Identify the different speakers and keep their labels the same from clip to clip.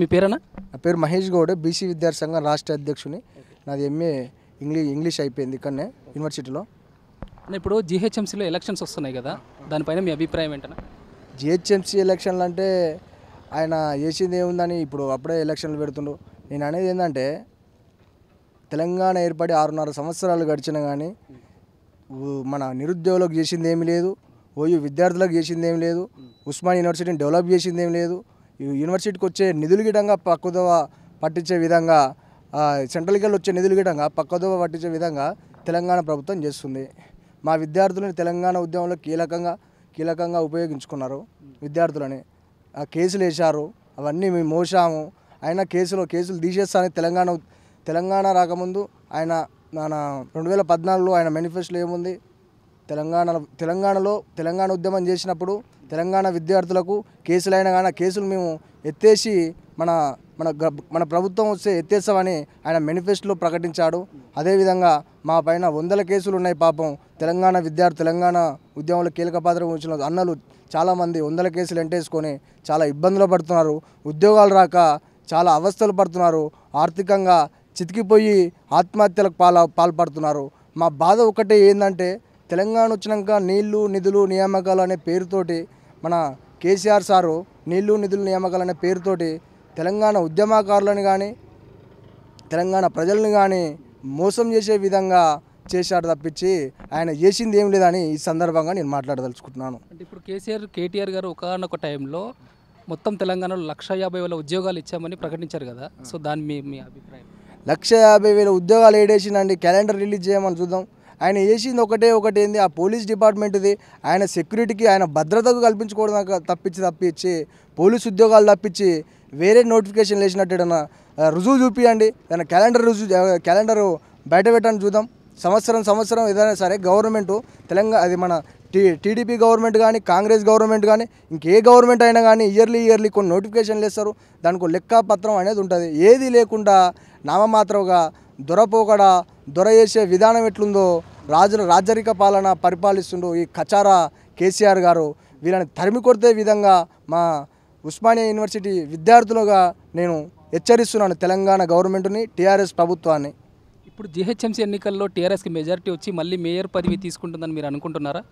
Speaker 1: మీ పేరేనా నా పేరు మహేష్ గౌడ్ బీసీ విద్యార్థి సంఘం రాష్ట్ర అధ్యక్షుని నాది ఎంఏ ఇంగ్లీష్ ఇంగ్లీష్ అయిపోయింది ఇక్కడనే యూనివర్సిటీలో
Speaker 2: ఇప్పుడు జిహెచ్ఎంసీలో ఎలక్షన్స్ వస్తున్నాయి కదా దానిపైన మీ అభిప్రాయం ఏంటన్నా
Speaker 1: జిహెచ్ఎంసీ ఎలక్షన్లు అంటే ఆయన చేసింది ఏముందని ఇప్పుడు అప్పుడే ఎలక్షన్లు పెడుతుండు నేను అనేది ఏంటంటే తెలంగాణ ఏర్పడి ఆరున్నర సంవత్సరాలు గడిచినా కానీ మన నిరుద్యోగులకు చేసింది ఏమీ లేదు ఓయూ విద్యార్థులకు చేసింది ఏం లేదు ఉస్మాన్ యూనివర్సిటీని డెవలప్ చేసింది ఏమి లేదు యూనివర్సిటీకి వచ్చే నిధులు గిటంగా పక్కదోవ పట్టించే విధంగా సెంట్రల్ గెల్ వచ్చే నిధులు గిటంగా పక్కదోవ పట్టించే విధంగా తెలంగాణ ప్రభుత్వం చేస్తుంది మా విద్యార్థులని తెలంగాణ ఉద్యమంలో కీలకంగా కీలకంగా ఉపయోగించుకున్నారు విద్యార్థులని ఆ కేసులు వేశారు అవన్నీ మేము మోసాము ఆయన కేసులో కేసులు తీసేస్తానని తెలంగాణ తెలంగాణ రాకముందు ఆయన మన రెండు వేల పద్నాలుగులో ఆయన మేనిఫెస్టోలో ఏముంది తెలంగాణ తెలంగాణలో తెలంగాణ ఉద్యమం చేసినప్పుడు తెలంగాణ విద్యార్థులకు కేసులైన కానీ కేసులు మేము ఎత్తేసి మన మన మన ప్రభుత్వం వస్తే ఎత్తేస్తామని ఆయన మేనిఫెస్టోలో ప్రకటించాడు అదేవిధంగా మా పైన వందల కేసులు ఉన్నాయి పాపం తెలంగాణ విద్యార్థి తెలంగాణ ఉద్యమంలో కీలక పాత్ర ఉంచిన అన్నలు చాలామంది వందల కేసులు ఎంటేసుకొని చాలా ఇబ్బందులు పడుతున్నారు ఉద్యోగాలు రాక చాలా అవస్థలు పడుతున్నారు ఆర్థికంగా చితికిపోయి ఆత్మహత్యలకు పాల పాల్పడుతున్నారు మా బాధ ఒకటే ఏంటంటే తెలంగాణ వచ్చినాక నీళ్లు నిధులు నియామకాలు అనే పేరుతోటి మన కేసీఆర్ సారు నీళ్లు నిధులు నియామకాలు అనే పేరుతోటి తెలంగాణ ఉద్యమకారులను కానీ తెలంగాణ ప్రజలను కానీ మోసం చేసే విధంగా చేశాడు తప్పించి ఆయన చేసింది ఏం లేదని ఈ సందర్భంగా నేను మాట్లాడదలుచుకుంటున్నాను అంటే
Speaker 2: ఇప్పుడు కేసీఆర్ కేటీఆర్ గారు ఒకనొక టైంలో మొత్తం తెలంగాణలో లక్ష యాభై వేల ఉద్యోగాలు ఇచ్చామని ప్రకటించారు కదా సో దాని మీ మీ అభిప్రాయం
Speaker 1: లక్ష యాభై వేల ఉద్యోగాలు ఏడేసిందండి క్యాలెండర్ రిలీజ్ చేయమని చూద్దాం ఆయన చేసింది ఒకటే ఒకటి ఏంది ఆ పోలీస్ డిపార్ట్మెంట్ది ఆయన సెక్యూరిటీకి ఆయన భద్రతకు కల్పించుకోవడం తప్పించి తప్పించి పోలీస్ ఉద్యోగాలు తప్పించి వేరే నోటిఫికేషన్ లేచినట్టేదన్నా రుజువు చూపించండి దాని క్యాలెండర్ రుజువు క్యాలెండర్ బయట పెట్టని చూద్దాం సంవత్సరం సంవత్సరం ఏదైనా సరే గవర్నమెంట్ తెలంగాణ అది మన టీ టీడీపీ గవర్నమెంట్ కానీ కాంగ్రెస్ గవర్నమెంట్ కానీ ఇంకే గవర్నమెంట్ అయినా కానీ ఇయర్లీ ఇయర్లీ కొన్ని నోటిఫికేషన్లు ఇస్తారు దానికి లెక్కపత్రం అనేది ఉంటుంది ఏది లేకుండా నామమాత్రంగా దొరపోకడా దొర చేసే విధానం ఎట్లుందో రాజుల రాజరిక పాలన పరిపాలిస్తుండో ఈ కచారా కేసీఆర్ గారు వీళ్ళని తరిమి కొడితే విధంగా మా ఉస్మానియా యూనివర్సిటీ విద్యార్థులుగా నేను హెచ్చరిస్తున్నాను తెలంగాణ గవర్నమెంట్ని టీఆర్ఎస్ ప్రభుత్వాన్ని
Speaker 2: ఇప్పుడు జిహెచ్ఎంసీ ఎన్నికల్లో టీఆర్ఎస్కి మెజారిటీ వచ్చి మళ్ళీ మేయర్ పదవి తీసుకుంటుందని మీరు అనుకుంటున్నారా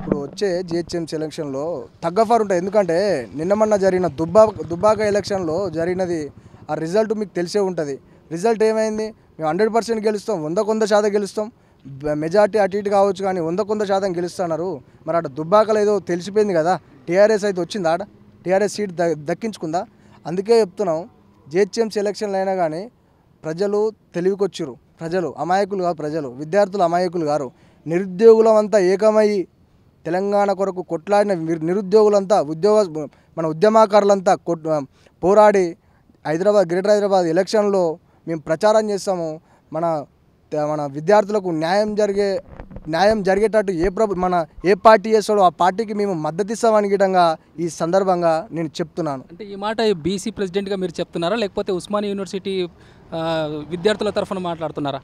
Speaker 1: ఇప్పుడు వచ్చే జిహెచ్ఎంసీ ఎలక్షన్లో తగ్గఫారు ఉంటాయి ఎందుకంటే నిన్నమన్న జరిగిన దుబ్బా దుబ్బాక ఎలక్షన్లో జరిగినది ఆ రిజల్ట్ మీకు తెలిసే ఉంటుంది రిజల్ట్ ఏమైంది మేము హండ్రెడ్ పర్సెంట్ గెలుస్తాం వంద కొంద శాతం గెలుస్తాం మెజార్టీ అటు ఇటు కావచ్చు కానీ వంద కొంద శాతం గెలుస్తున్నారు మరి అటు దుబ్బాకలు ఏదో తెలిసిపోయింది కదా టీఆర్ఎస్ అయితే వచ్చిందా ఆడ టీఆర్ఎస్ సీట్ దక్కించుకుందా అందుకే చెప్తున్నాం జేహెచ్ఎంసి ఎలక్షన్లు అయినా కానీ ప్రజలు తెలివికొచ్చారు ప్రజలు అమాయకులు కాదు ప్రజలు విద్యార్థులు అమాయకులు గారు నిరుద్యోగులమంతా ఏకమై తెలంగాణ కొరకు కొట్లాడిన నిరుద్యోగులంతా ఉద్యోగ మన ఉద్యమకారులంతా పోరాడి హైదరాబాద్ గ్రేటర్ హైదరాబాద్ ఎలక్షన్లో మేము ప్రచారం చేస్తాము మన మన విద్యార్థులకు న్యాయం జరిగే న్యాయం జరిగేటట్టు ఏ ప్రభు మన ఏ పార్టీ చేస్తాడో ఆ పార్టీకి మేము మద్దతు ఇస్తామని గిటంగా ఈ సందర్భంగా నేను చెప్తున్నాను అంటే
Speaker 2: ఈ మాట బీసీ ప్రెసిడెంట్గా మీరు చెప్తున్నారా లేకపోతే ఉస్మానియా యూనివర్సిటీ విద్యార్థుల తరఫున మాట్లాడుతున్నారా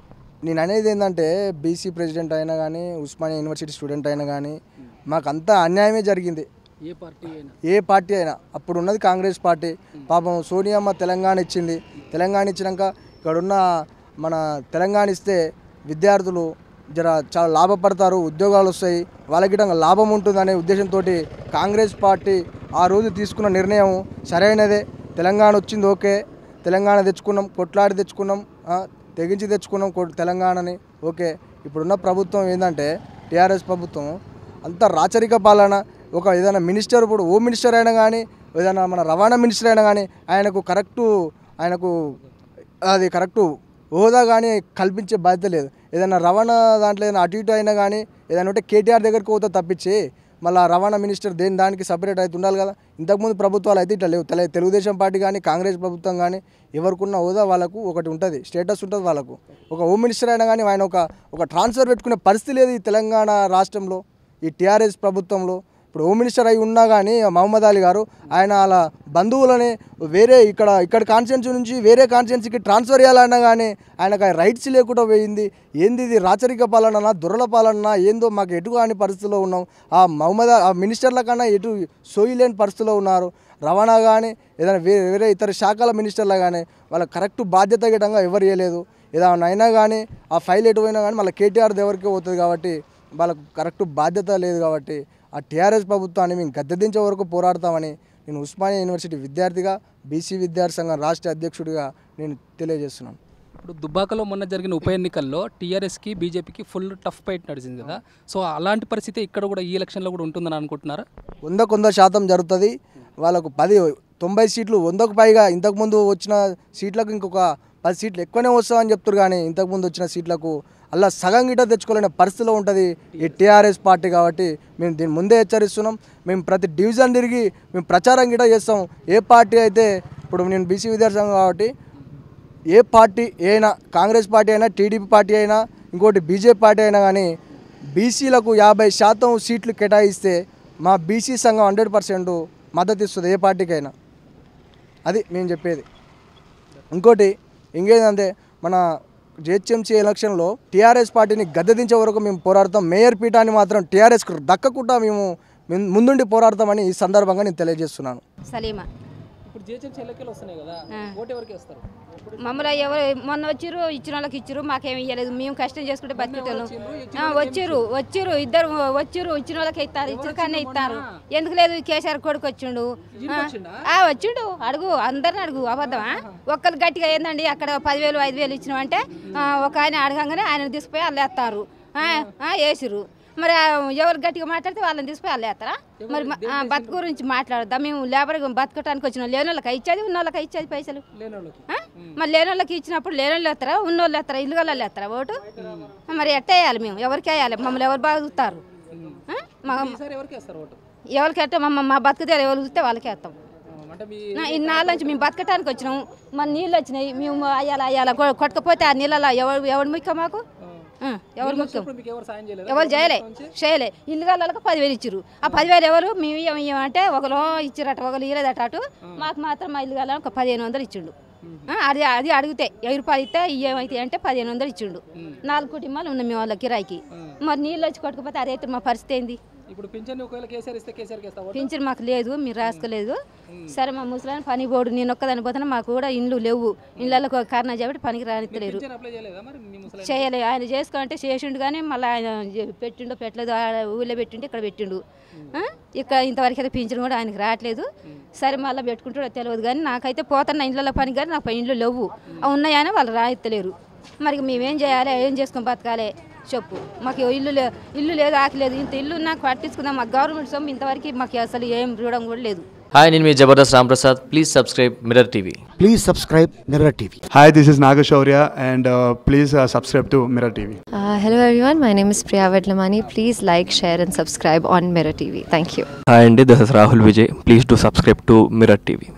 Speaker 1: నేను అనేది ఏంటంటే బీసీ ప్రెసిడెంట్ అయినా కానీ ఉస్మానియా యూనివర్సిటీ స్టూడెంట్ అయినా కానీ మాకంతా అన్యాయమే జరిగింది ఏ పార్టీ అయినా అప్పుడు ఉన్నది కాంగ్రెస్ పార్టీ పాపం సోనియామ్మ తెలంగాణ ఇచ్చింది తెలంగాణ ఇచ్చినాక ఇక్కడున్న మన తెలంగాణ ఇస్తే విద్యార్థులు జర చాలా లాభపడతారు ఉద్యోగాలు వస్తాయి వాళ్ళకి లాభం ఉంటుందనే ఉద్దేశంతో కాంగ్రెస్ పార్టీ ఆ రోజు తీసుకున్న నిర్ణయం సరైనదే తెలంగాణ వచ్చింది ఓకే తెలంగాణ తెచ్చుకున్నాం కొట్లాడి తెచ్చుకున్నాం తెగించి తెచ్చుకున్నాం తెలంగాణని ఓకే ఇప్పుడున్న ప్రభుత్వం ఏంటంటే టీఆర్ఎస్ ప్రభుత్వం అంత రాచరిక పాలన ఒక ఏదైనా మినిస్టర్ ఇప్పుడు హోమ్ మినిస్టర్ అయినా కానీ ఏదైనా మన రవాణా మినిస్టర్ అయినా కానీ ఆయనకు కరెక్టు ఆయనకు అది కరెక్టు హోదా కానీ కల్పించే బాధ్యత లేదు ఏదైనా రవాణా దాంట్లో ఏదైనా అటు ఇటు అయినా కానీ ఏదైనా ఉంటే కేటీఆర్ దగ్గరికి పోతే తప్పించి మళ్ళీ రవాణా మినిస్టర్ దేని దానికి సపరేట్ అయితే ఉండాలి కదా ఇంతకుముందు ప్రభుత్వాలు అయితే ఇట్లా లేవు తెలుగుదేశం పార్టీ కానీ కాంగ్రెస్ ప్రభుత్వం కానీ ఎవరికున్న హోదా వాళ్ళకు ఒకటి ఉంటుంది స్టేటస్ ఉంటుంది వాళ్ళకు ఒక హోమ్ మినిస్టర్ అయినా కానీ ఆయన ఒక ఒక ట్రాన్స్ఫర్ పెట్టుకునే పరిస్థితి లేదు ఈ తెలంగాణ రాష్ట్రంలో ఈ టీఆర్ఎస్ ప్రభుత్వంలో ఇప్పుడు హోమ్ మినిస్టర్ అయి ఉన్నా కానీ మహమ్మద్ అలీ గారు ఆయన అలా బంధువులని వేరే ఇక్కడ ఇక్కడ కాన్స్టిట్యూన్సీ నుంచి వేరే కాన్స్టిట్యూన్సీకి ట్రాన్స్ఫర్ చేయాలన్నా కానీ ఆయనకు రైట్స్ లేకుండా పోయింది ఏంది ఇది రాచరిక పాలన దొరల పాలన ఏందో మాకు ఎటు కాని పరిస్థితిలో ఉన్నాం ఆ మహమ్మద్ ఆ మినిస్టర్ల కన్నా ఎటు సోయిలేని పరిస్థితిలో ఉన్నారు రవాణా కానీ ఏదైనా వేరే వేరే ఇతర శాఖల మినిస్టర్ల కానీ వాళ్ళ కరెక్ట్ బాధ్యత గిటంగా ఎవరు చేయలేదు ఏదైనా అయినా కానీ ఆ ఫైల్ ఎటు పోయినా కానీ మళ్ళీ కేటీఆర్ దగ్గరికి పోతుంది కాబట్టి వాళ్ళకు కరెక్ట్ బాధ్యత లేదు కాబట్టి ఆ టీఆర్ఎస్ ప్రభుత్వాన్ని మేము గద్దెదించే వరకు పోరాడతామని నేను ఉస్మానియా యూనివర్సిటీ విద్యార్థిగా బీసీ విద్యార్థి సంఘం రాష్ట్ర అధ్యక్షుడిగా నేను తెలియజేస్తున్నాను ఇప్పుడు
Speaker 2: దుబ్బాకలో మొన్న జరిగిన ఉప ఎన్నికల్లో టీఆర్ఎస్కి బీజేపీకి ఫుల్ టఫ్ పైట్ నడిచింది కదా సో అలాంటి పరిస్థితి ఇక్కడ కూడా ఈ ఎలక్షన్లో కూడా ఉంటుందని అనుకుంటున్నారా
Speaker 1: వంద కొంద శాతం జరుగుతుంది వాళ్ళకు పది తొంభై సీట్లు వందకు పైగా ఇంతకుముందు వచ్చిన సీట్లకు ఇంకొక పది సీట్లు ఎక్కువనే వస్తామని చెప్తారు కానీ ఇంతకుముందు వచ్చిన సీట్లకు అలా సగం గిట తెచ్చుకోలేని పరిస్థితిలో ఉంటుంది ఈ టీఆర్ఎస్ పార్టీ కాబట్టి మేము దీని ముందే హెచ్చరిస్తున్నాం మేము ప్రతి డివిజన్ తిరిగి మేము ప్రచారం గిట చేస్తాం ఏ పార్టీ అయితే ఇప్పుడు నేను బీసీ విద్యార్థి సంఘం కాబట్టి ఏ పార్టీ అయినా కాంగ్రెస్ పార్టీ అయినా టీడీపీ పార్టీ అయినా ఇంకోటి బీజేపీ పార్టీ అయినా కానీ బీసీలకు యాభై శాతం సీట్లు కేటాయిస్తే మా బీసీ సంఘం హండ్రెడ్ పర్సెంట్ మద్దతు ఇస్తుంది ఏ పార్టీకైనా అది మేము చెప్పేది ఇంకోటి ఇంకేదంటే మన జిహెచ్ఎంసీ ఎలక్షన్లో టీఆర్ఎస్ పార్టీని గద్దెదించే వరకు మేము పోరాడతాం మేయర్ పీఠాన్ని మాత్రం టీఆర్ఎస్కు దక్కకుండా మేము ముందుండి పోరాడతామని ఈ సందర్భంగా నేను తెలియజేస్తున్నాను
Speaker 3: సలీమా ఇప్పుడు వస్తున్నాయి కదా ఓటు ఎవరికి మమ్మల్ని ఎవరు మొన్న వచ్చారు ఇచ్చిన వాళ్ళకి ఇచ్చారు మాకేమి ఇవ్వలేదు మేము కష్టం చేసుకుంటే బతికేటాను వచ్చారు వచ్చారు ఇద్దరు వచ్చారు ఇచ్చిన వాళ్ళకి ఇస్తారు ఇచ్చిన కానీ ఇస్తారు ఎందుకు లేదు కేసీఆర్ కొడుకు వచ్చిండు వచ్చిండు అడుగు అందరిని అడుగు అబద్ధమా ఒక్కరు గట్టిగా ఏందండి అక్కడ పదివేలు ఐదు వేలు ఇచ్చినామంటే ఒక ఆయన అడగంగానే ఆయన తీసుకుపోయి వాళ్ళు వేస్తారు వేసిరు మరి ఎవరు గట్టిగా మాట్లాడితే వాళ్ళని తీసుకుని వాళ్ళు వేస్తారా మరి బతుకు గురించి మాట్లాడద్దా మేము లేబర్ బతకటానికి వచ్చిన లేని వాళ్ళకి ఇచ్చేది ఉన్న వాళ్ళకి ఇచ్చేది పైసలు మరి లేని వాళ్ళకి ఇచ్చినప్పుడు లేని వాళ్ళు వేస్తారా ఉన్న వాళ్ళు వేస్తారా ఇల్లు వాళ్ళు వేస్తారా ఓటు మరి ఎట్ట వేయాలి మేము ఎవరికి వేయాలి మమ్మల్ని ఎవరు బాగా ఎవరికి వేస్తాం మమ్మ మా బతుకుతారు ఎవరు చూస్తే వాళ్ళకి వేస్తాం ఇన్నాళ్ళ నుంచి మేము బతకటానికి వచ్చినాము మన నీళ్ళు వచ్చినాయి మేము అయ్యాలా అయ్యాల కొట్టకపోతే ఆ నీళ్ళలో ఎవడు ఎవడు ముఖ్యం మాకు ఎవరు చేయలే చేయలే ఇల్లు ఇల్లుగాళ్ళకి పదివేలు ఇచ్చారు ఆ పదివేలు ఎవరు మేము ఇవ్వమంటే ఒకరు ఇచ్చారట ఒకరు అట అటు మాకు మాత్రం మా ఇల్లుగాళ్ళ ఒక పదిహేను వందలు ఇచ్చిండు అది అది అడిగితే ఎవరు పదితే ఇస్తే ఏమైతే అంటే పదిహేను వందలు ఇచ్చిండు నాలుగు కుటుంబాలు ఉన్నాయి మేము వాళ్ళకి రాయికి మరి నీళ్ళు వచ్చి కొట్టుకుపోతే అదైతే మా పరిస్థితి ఏంది
Speaker 2: ఇప్పుడు పింఛన్ ఒకవేళ కేసీఆర్ ఇస్తే కేసీఆర్ పింఛన్
Speaker 3: మాకు లేదు మీరు రాసుకోలేదు సరే మా ముసలాన్ని పని పోడు నేను ఒక్కదని పోతున్నా మాకు కూడా ఇండ్లు లేవు ఒక కారణం చెప్పి పనికి రానిత్తలేరు చేయలేదు ఆయన చేసుకోవాలంటే చేసిండు కానీ మళ్ళీ ఆయన పెట్టిండు పెట్టలేదు ఊళ్ళో పెట్టిండు ఇక్కడ పెట్టిండు ఇక్కడ ఇంతవరకు అయితే పింఛన్ కూడా ఆయనకి రావట్లేదు సరే మళ్ళీ పెట్టుకుంటాడో తెలియదు కానీ నాకైతే పోతున్న ఇండ్లలో పని కానీ నాకు ఇండ్లు లేవు ఉన్నాయని వాళ్ళు రాయిత్తలేరు మరి మేమేం చేయాలి ఏం చేసుకొని బతకాలి చెప్పు మాకు ఇల్లు లే ఇల్లు లేదు ఆకి లేదు ఇంత ఇల్లు నాకు పట్టించుకుందాం మాకు గవర్నమెంట్ సొమ్ము ఇంతవరకు మాకు అసలు ఏం చూడడం కూడా లేదు
Speaker 2: హాయ్ నేను మీ Jabardasth Ramprasad please subscribe mirror TV
Speaker 1: please subscribe mirror TV hi this is Nagashaurya
Speaker 2: and please subscribe to mirror TV
Speaker 3: hello everyone my name is Priya Vedlamani please like share and subscribe on mirror TV thank you hi అండి this is Rahul Vijay please to subscribe to mirror TV